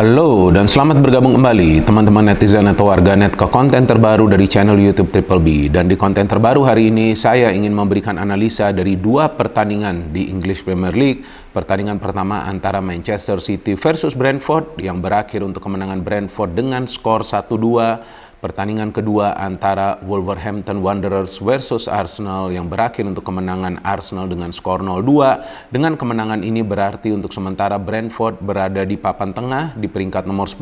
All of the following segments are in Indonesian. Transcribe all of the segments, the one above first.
Halo dan selamat bergabung kembali teman-teman netizen atau warganet ke konten terbaru dari channel YouTube Triple B. Dan di konten terbaru hari ini saya ingin memberikan analisa dari dua pertandingan di English Premier League. Pertandingan pertama antara Manchester City versus Brentford yang berakhir untuk kemenangan Brentford dengan skor 1-2 Pertandingan kedua antara Wolverhampton Wanderers versus Arsenal yang berakhir untuk kemenangan Arsenal dengan skor 0-2. Dengan kemenangan ini berarti untuk sementara Brentford berada di papan tengah di peringkat nomor 10,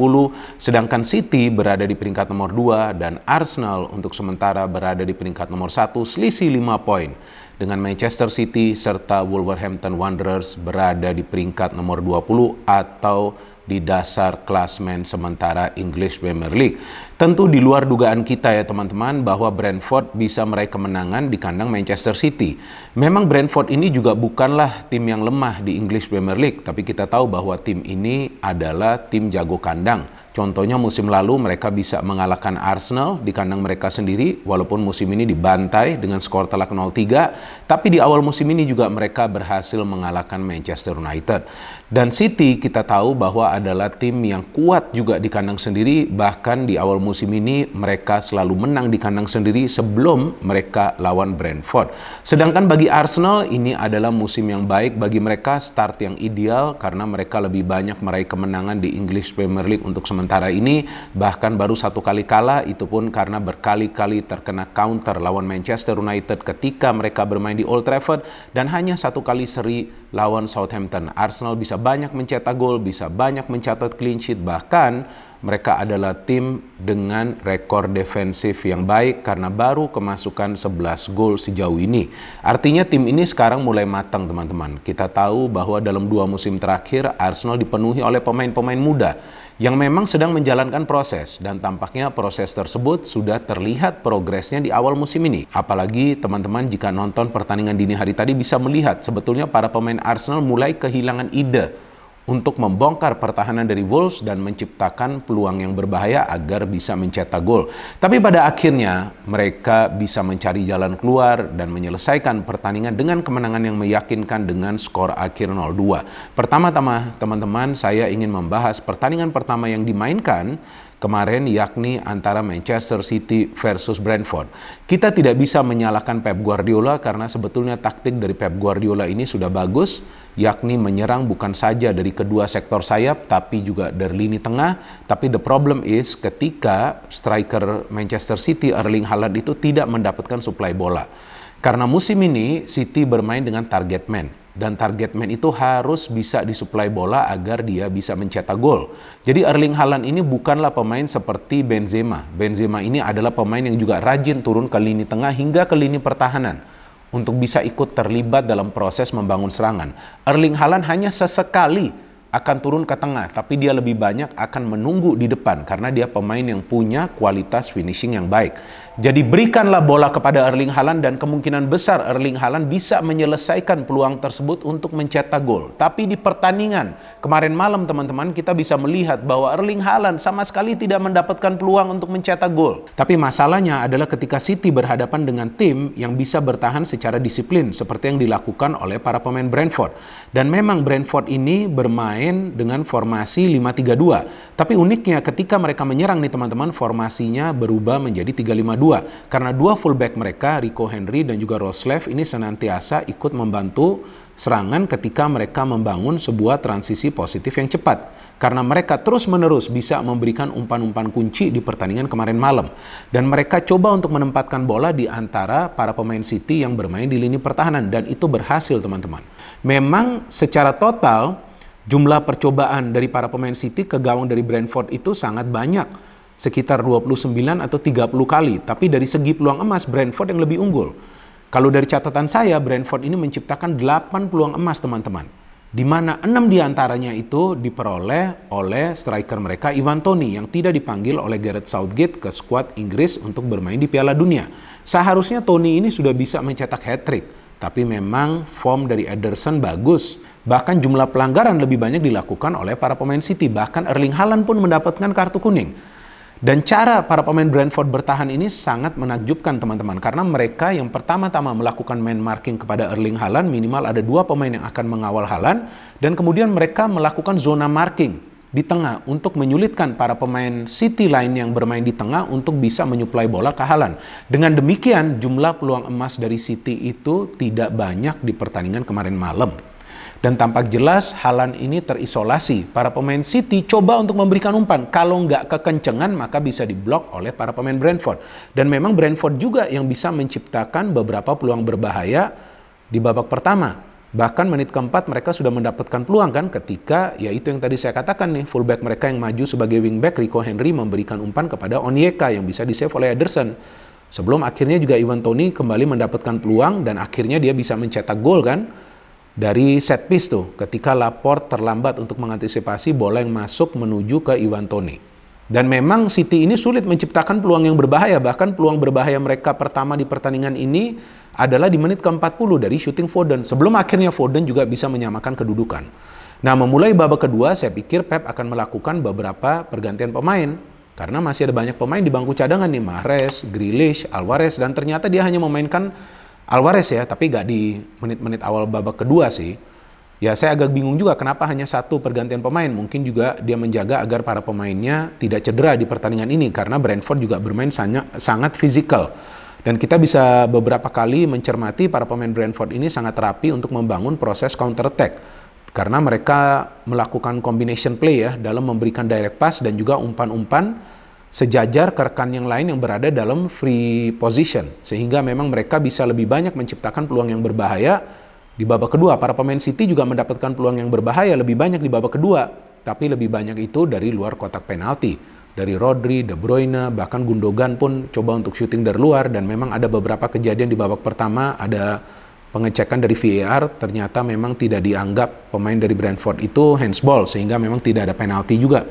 sedangkan City berada di peringkat nomor 2 dan Arsenal untuk sementara berada di peringkat nomor 1 selisih 5 poin dengan Manchester City serta Wolverhampton Wanderers berada di peringkat nomor 20 atau di dasar klasmen sementara English Premier League. Tentu di luar dugaan kita ya teman-teman bahwa Brentford bisa meraih kemenangan di kandang Manchester City. Memang Brentford ini juga bukanlah tim yang lemah di English Premier League, tapi kita tahu bahwa tim ini adalah tim jago kandang Contohnya musim lalu mereka bisa mengalahkan Arsenal di kandang mereka sendiri walaupun musim ini dibantai dengan skor telak 0-3, tapi di awal musim ini juga mereka berhasil mengalahkan Manchester United. Dan City kita tahu bahwa adalah tim yang kuat juga di kandang sendiri, bahkan di awal musim ini mereka selalu menang di kandang sendiri sebelum mereka lawan Brentford. Sedangkan bagi Arsenal ini adalah musim yang baik bagi mereka, start yang ideal karena mereka lebih banyak meraih kemenangan di English Premier League untuk sementara Sementara ini bahkan baru satu kali kalah itu pun karena berkali-kali terkena counter lawan Manchester United ketika mereka bermain di Old Trafford dan hanya satu kali seri lawan Southampton. Arsenal bisa banyak mencetak gol, bisa banyak mencatat clean sheet bahkan mereka adalah tim dengan rekor defensif yang baik karena baru kemasukan 11 gol sejauh ini. Artinya tim ini sekarang mulai matang teman-teman. Kita tahu bahwa dalam dua musim terakhir Arsenal dipenuhi oleh pemain-pemain muda yang memang sedang menjalankan proses dan tampaknya proses tersebut sudah terlihat progresnya di awal musim ini. Apalagi teman-teman jika nonton pertandingan dini hari tadi bisa melihat sebetulnya para pemain Arsenal mulai kehilangan ide untuk membongkar pertahanan dari Wolves dan menciptakan peluang yang berbahaya agar bisa mencetak gol. Tapi pada akhirnya mereka bisa mencari jalan keluar dan menyelesaikan pertandingan dengan kemenangan yang meyakinkan dengan skor akhir 0-2. Pertama-tama teman-teman saya ingin membahas pertandingan pertama yang dimainkan kemarin yakni antara Manchester City versus Brentford. Kita tidak bisa menyalahkan Pep Guardiola karena sebetulnya taktik dari Pep Guardiola ini sudah bagus yakni menyerang bukan saja dari kedua sektor sayap tapi juga dari lini tengah tapi the problem is ketika striker Manchester City Erling Haaland itu tidak mendapatkan suplai bola. Karena musim ini City bermain dengan target man dan target man itu harus bisa disuplai bola agar dia bisa mencetak gol. Jadi Erling Haaland ini bukanlah pemain seperti Benzema. Benzema ini adalah pemain yang juga rajin turun ke lini tengah hingga ke lini pertahanan untuk bisa ikut terlibat dalam proses membangun serangan. Erling Haaland hanya sesekali akan turun ke tengah, tapi dia lebih banyak akan menunggu di depan karena dia pemain yang punya kualitas finishing yang baik. Jadi berikanlah bola kepada Erling Haaland dan kemungkinan besar Erling Haaland bisa menyelesaikan peluang tersebut untuk mencetak gol. Tapi di pertandingan kemarin malam teman-teman kita bisa melihat bahwa Erling Haaland sama sekali tidak mendapatkan peluang untuk mencetak gol. Tapi masalahnya adalah ketika City berhadapan dengan tim yang bisa bertahan secara disiplin seperti yang dilakukan oleh para pemain Brentford. Dan memang Brentford ini bermain dengan formasi 5-3-2. Tapi uniknya ketika mereka menyerang nih teman-teman formasinya berubah menjadi 3-5-2 kedua Karena dua fullback mereka, Rico Henry dan juga Roslev, ini senantiasa ikut membantu serangan ketika mereka membangun sebuah transisi positif yang cepat karena mereka terus-menerus bisa memberikan umpan-umpan kunci di pertandingan kemarin malam dan mereka coba untuk menempatkan bola di antara para pemain City yang bermain di lini pertahanan dan itu berhasil teman-teman. Memang secara total jumlah percobaan dari para pemain City ke gawang dari Brentford itu sangat banyak sekitar 29 atau 30 kali. Tapi dari segi peluang emas, Brentford yang lebih unggul. Kalau dari catatan saya, Brentford ini menciptakan 8 peluang emas, teman-teman. Di mana 6 diantaranya itu diperoleh oleh striker mereka Ivan Toni yang tidak dipanggil oleh Gareth Southgate ke skuad Inggris untuk bermain di Piala Dunia. Seharusnya Toni ini sudah bisa mencetak hat-trick. Tapi memang form dari Ederson bagus. Bahkan jumlah pelanggaran lebih banyak dilakukan oleh para pemain City. Bahkan Erling Haaland pun mendapatkan kartu kuning. Dan cara para pemain Brentford bertahan ini sangat menakjubkan teman-teman karena mereka yang pertama-tama melakukan main marking kepada Erling Haaland minimal ada dua pemain yang akan mengawal Haaland dan kemudian mereka melakukan zona marking di tengah untuk menyulitkan para pemain City lain yang bermain di tengah untuk bisa menyuplai bola ke Haaland. Dengan demikian jumlah peluang emas dari City itu tidak banyak di pertandingan kemarin malam. Dan tampak jelas Halan ini terisolasi. Para pemain City coba untuk memberikan umpan. Kalau nggak kekencengan maka bisa diblok oleh para pemain Brentford. Dan memang Brentford juga yang bisa menciptakan beberapa peluang berbahaya di babak pertama. Bahkan menit keempat mereka sudah mendapatkan peluang kan ketika ya itu yang tadi saya katakan nih fullback mereka yang maju sebagai wingback Rico Henry memberikan umpan kepada Onyeka yang bisa disave oleh Ederson. Sebelum akhirnya juga Ivan Toni kembali mendapatkan peluang dan akhirnya dia bisa mencetak gol kan dari set piece tuh ketika Laporte terlambat untuk mengantisipasi bola yang masuk menuju ke Ivan Toni. Dan memang City ini sulit menciptakan peluang yang berbahaya. Bahkan peluang berbahaya mereka pertama di pertandingan ini adalah di menit ke-40 dari shooting Foden. Sebelum akhirnya Foden juga bisa menyamakan kedudukan. Nah, memulai babak kedua, saya pikir Pep akan melakukan beberapa pergantian pemain. Karena masih ada banyak pemain di bangku cadangan nih, Mahrez, Grealish, Alvarez, dan ternyata dia hanya memainkan Alvarez ya, tapi gak di menit-menit awal babak kedua sih. Ya saya agak bingung juga kenapa hanya satu pergantian pemain. Mungkin juga dia menjaga agar para pemainnya tidak cedera di pertandingan ini karena Brentford juga bermain sangat sangat fisikal. Dan kita bisa beberapa kali mencermati para pemain Brentford ini sangat rapi untuk membangun proses counter attack karena mereka melakukan combination play ya dalam memberikan direct pass dan juga umpan-umpan sejajar ke rekan yang lain yang berada dalam free position sehingga memang mereka bisa lebih banyak menciptakan peluang yang berbahaya di babak kedua para pemain City juga mendapatkan peluang yang berbahaya lebih banyak di babak kedua tapi lebih banyak itu dari luar kotak penalti dari Rodri, De Bruyne, bahkan Gundogan pun coba untuk syuting dari luar dan memang ada beberapa kejadian di babak pertama ada pengecekan dari VAR ternyata memang tidak dianggap pemain dari Brentford itu handsball sehingga memang tidak ada penalti juga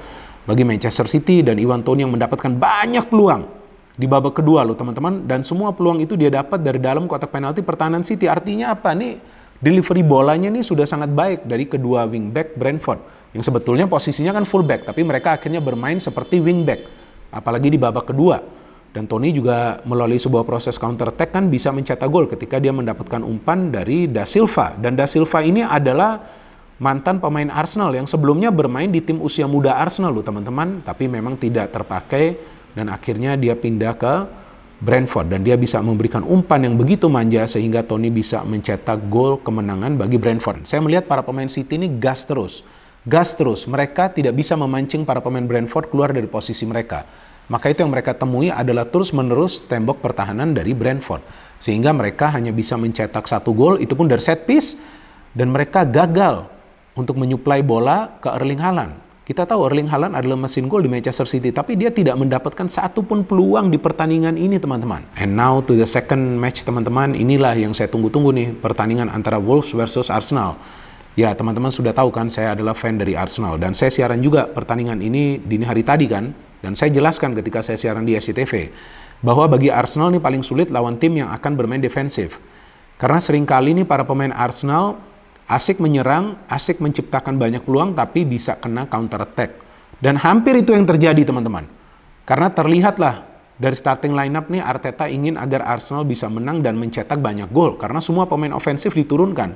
bagi Manchester City dan Iwan Toni yang mendapatkan banyak peluang di babak kedua loh teman-teman dan semua peluang itu dia dapat dari dalam kotak penalti pertahanan City artinya apa nih delivery bolanya nih sudah sangat baik dari kedua wingback Brentford yang sebetulnya posisinya kan fullback tapi mereka akhirnya bermain seperti wingback apalagi di babak kedua dan Tony juga melalui sebuah proses counter attack kan bisa mencetak gol ketika dia mendapatkan umpan dari Da Silva dan Da Silva ini adalah mantan pemain Arsenal yang sebelumnya bermain di tim usia muda Arsenal loh teman-teman, tapi memang tidak terpakai dan akhirnya dia pindah ke Brentford dan dia bisa memberikan umpan yang begitu manja sehingga Tony bisa mencetak gol kemenangan bagi Brentford. Saya melihat para pemain City ini gas terus. Gas terus, mereka tidak bisa memancing para pemain Brentford keluar dari posisi mereka. Maka itu yang mereka temui adalah terus-menerus tembok pertahanan dari Brentford. Sehingga mereka hanya bisa mencetak satu gol, itu pun dari set piece, dan mereka gagal untuk menyuplai bola ke Erling Haaland. Kita tahu Erling Haaland adalah mesin gol di Manchester City, tapi dia tidak mendapatkan satu pun peluang di pertandingan ini, teman-teman. And now to the second match, teman-teman. Inilah yang saya tunggu-tunggu nih, pertandingan antara Wolves versus Arsenal. Ya, teman-teman sudah tahu kan, saya adalah fan dari Arsenal. Dan saya siaran juga pertandingan ini dini hari tadi kan. Dan saya jelaskan ketika saya siaran di SCTV, bahwa bagi Arsenal nih paling sulit lawan tim yang akan bermain defensif. Karena seringkali nih para pemain Arsenal Asik menyerang, asik menciptakan banyak peluang tapi bisa kena counter attack. Dan hampir itu yang terjadi teman-teman. Karena terlihatlah dari starting lineup nih Arteta ingin agar Arsenal bisa menang dan mencetak banyak gol karena semua pemain ofensif diturunkan.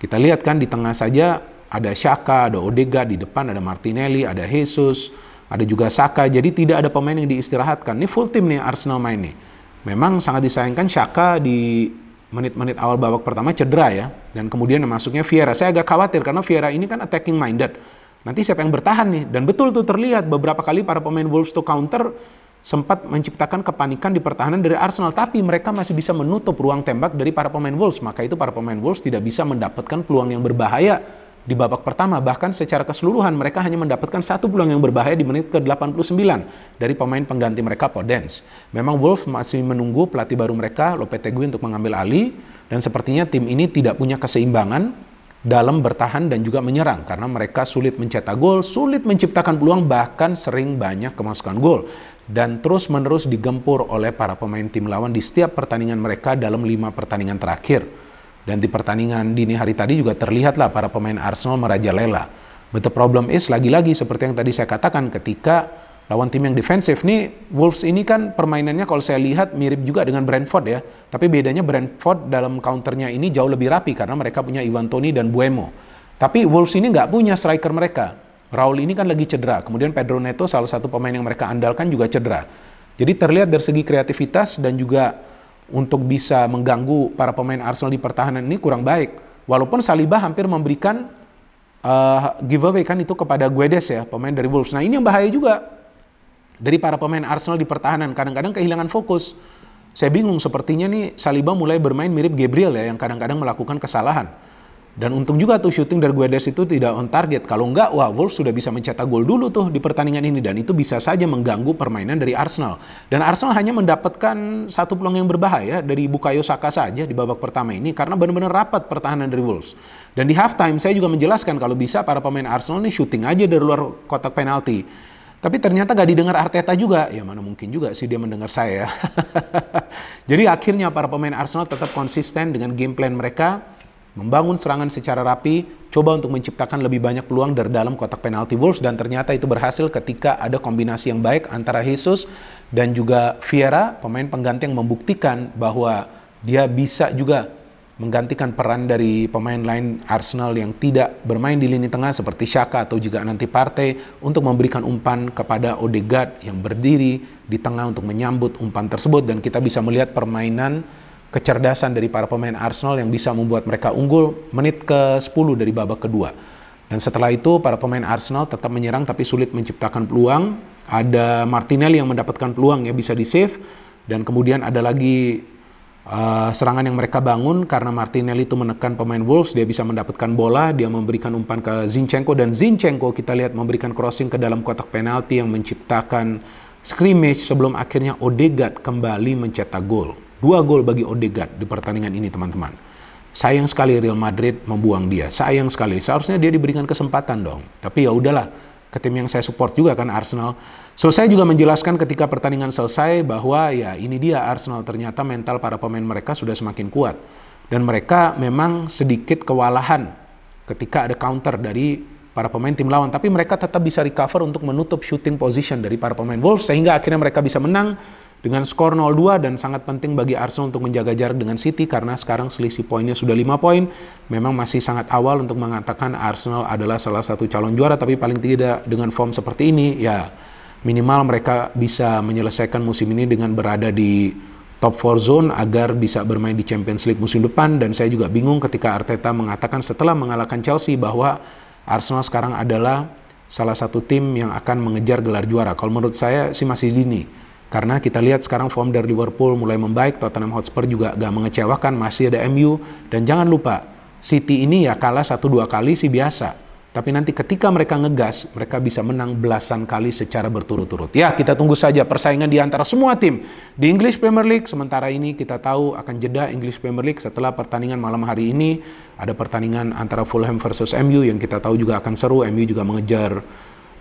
Kita lihat kan di tengah saja ada Shaka, ada Odegaard, di depan ada Martinelli, ada Jesus, ada juga Saka. Jadi tidak ada pemain yang diistirahatkan. Ini full tim nih Arsenal main nih. Memang sangat disayangkan Shaka di menit-menit awal babak pertama cedera ya. Dan kemudian masuknya Vieira. Saya agak khawatir karena Vieira ini kan attacking minded. Nanti siapa yang bertahan nih? Dan betul tuh terlihat beberapa kali para pemain Wolves tuh counter sempat menciptakan kepanikan di pertahanan dari Arsenal. Tapi mereka masih bisa menutup ruang tembak dari para pemain Wolves. Maka itu para pemain Wolves tidak bisa mendapatkan peluang yang berbahaya di babak pertama bahkan secara keseluruhan mereka hanya mendapatkan satu peluang yang berbahaya di menit ke-89 dari pemain pengganti mereka Podence. Memang Wolf masih menunggu pelatih baru mereka Lopetegui untuk mengambil alih dan sepertinya tim ini tidak punya keseimbangan dalam bertahan dan juga menyerang karena mereka sulit mencetak gol, sulit menciptakan peluang bahkan sering banyak kemasukan gol dan terus-menerus digempur oleh para pemain tim lawan di setiap pertandingan mereka dalam lima pertandingan terakhir. Dan di pertandingan dini hari tadi juga terlihatlah para pemain Arsenal merajalela. But the problem is lagi-lagi seperti yang tadi saya katakan ketika lawan tim yang defensif nih Wolves ini kan permainannya kalau saya lihat mirip juga dengan Brentford ya. Tapi bedanya Brentford dalam counternya ini jauh lebih rapi karena mereka punya Ivan Toni dan Buemo. Tapi Wolves ini nggak punya striker mereka. Raul ini kan lagi cedera. Kemudian Pedro Neto salah satu pemain yang mereka andalkan juga cedera. Jadi terlihat dari segi kreativitas dan juga untuk bisa mengganggu para pemain Arsenal di pertahanan ini kurang baik. Walaupun Saliba hampir memberikan uh, giveaway kan itu kepada Guedes ya, pemain dari Wolves. Nah ini yang bahaya juga dari para pemain Arsenal di pertahanan. Kadang-kadang kehilangan fokus. Saya bingung, sepertinya nih Saliba mulai bermain mirip Gabriel ya, yang kadang-kadang melakukan kesalahan dan untung juga tuh shooting dari Guedes itu tidak on target. Kalau enggak, wah Wolves sudah bisa mencetak gol dulu tuh di pertandingan ini. Dan itu bisa saja mengganggu permainan dari Arsenal. Dan Arsenal hanya mendapatkan satu peluang yang berbahaya dari Bukayo Saka saja di babak pertama ini. Karena benar-benar rapat pertahanan dari Wolves. Dan di halftime saya juga menjelaskan kalau bisa para pemain Arsenal ini shooting aja dari luar kotak penalti. Tapi ternyata gak didengar Arteta juga. Ya mana mungkin juga sih dia mendengar saya. Jadi akhirnya para pemain Arsenal tetap konsisten dengan game plan mereka membangun serangan secara rapi, coba untuk menciptakan lebih banyak peluang dari dalam kotak penalti Wolves dan ternyata itu berhasil ketika ada kombinasi yang baik antara Jesus dan juga Vieira, pemain pengganti yang membuktikan bahwa dia bisa juga menggantikan peran dari pemain lain Arsenal yang tidak bermain di lini tengah seperti Shaka atau juga nanti Partey untuk memberikan umpan kepada Odegaard yang berdiri di tengah untuk menyambut umpan tersebut dan kita bisa melihat permainan kecerdasan dari para pemain Arsenal yang bisa membuat mereka unggul menit ke-10 dari babak kedua. Dan setelah itu para pemain Arsenal tetap menyerang tapi sulit menciptakan peluang. Ada Martinelli yang mendapatkan peluang ya bisa di save dan kemudian ada lagi uh, serangan yang mereka bangun karena Martinelli itu menekan pemain Wolves dia bisa mendapatkan bola dia memberikan umpan ke Zinchenko dan Zinchenko kita lihat memberikan crossing ke dalam kotak penalti yang menciptakan scrimmage sebelum akhirnya Odegaard kembali mencetak gol. Dua gol bagi Odegaard di pertandingan ini, teman-teman. Sayang sekali Real Madrid membuang dia. Sayang sekali. Seharusnya dia diberikan kesempatan dong. Tapi ya udahlah, ke tim yang saya support juga kan Arsenal. So saya juga menjelaskan ketika pertandingan selesai bahwa ya ini dia Arsenal ternyata mental para pemain mereka sudah semakin kuat dan mereka memang sedikit kewalahan ketika ada counter dari para pemain tim lawan tapi mereka tetap bisa recover untuk menutup shooting position dari para pemain Wolves sehingga akhirnya mereka bisa menang dengan skor 0-2 dan sangat penting bagi Arsenal untuk menjaga jarak dengan City karena sekarang selisih poinnya sudah 5 poin. Memang masih sangat awal untuk mengatakan Arsenal adalah salah satu calon juara tapi paling tidak dengan form seperti ini ya minimal mereka bisa menyelesaikan musim ini dengan berada di top 4 zone agar bisa bermain di Champions League musim depan dan saya juga bingung ketika Arteta mengatakan setelah mengalahkan Chelsea bahwa Arsenal sekarang adalah salah satu tim yang akan mengejar gelar juara. Kalau menurut saya sih masih dini karena kita lihat sekarang form dari Liverpool mulai membaik, Tottenham Hotspur juga gak mengecewakan, masih ada MU. Dan jangan lupa, City ini ya kalah satu dua kali sih biasa. Tapi nanti ketika mereka ngegas, mereka bisa menang belasan kali secara berturut-turut. Ya, kita tunggu saja persaingan di antara semua tim di English Premier League. Sementara ini kita tahu akan jeda English Premier League setelah pertandingan malam hari ini. Ada pertandingan antara Fulham versus MU yang kita tahu juga akan seru. MU juga mengejar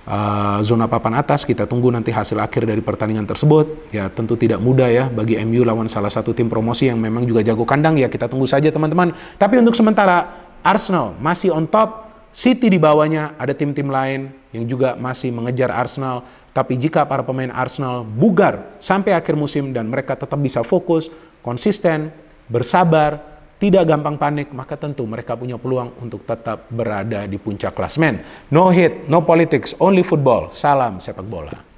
uh, zona papan atas. Kita tunggu nanti hasil akhir dari pertandingan tersebut. Ya tentu tidak mudah ya bagi MU lawan salah satu tim promosi yang memang juga jago kandang. Ya kita tunggu saja teman-teman. Tapi untuk sementara Arsenal masih on top. City di bawahnya ada tim-tim lain yang juga masih mengejar Arsenal. Tapi jika para pemain Arsenal bugar sampai akhir musim dan mereka tetap bisa fokus, konsisten, bersabar, tidak gampang panik, maka tentu mereka punya peluang untuk tetap berada di puncak klasmen. No hit, no politics, only football. Salam sepak bola.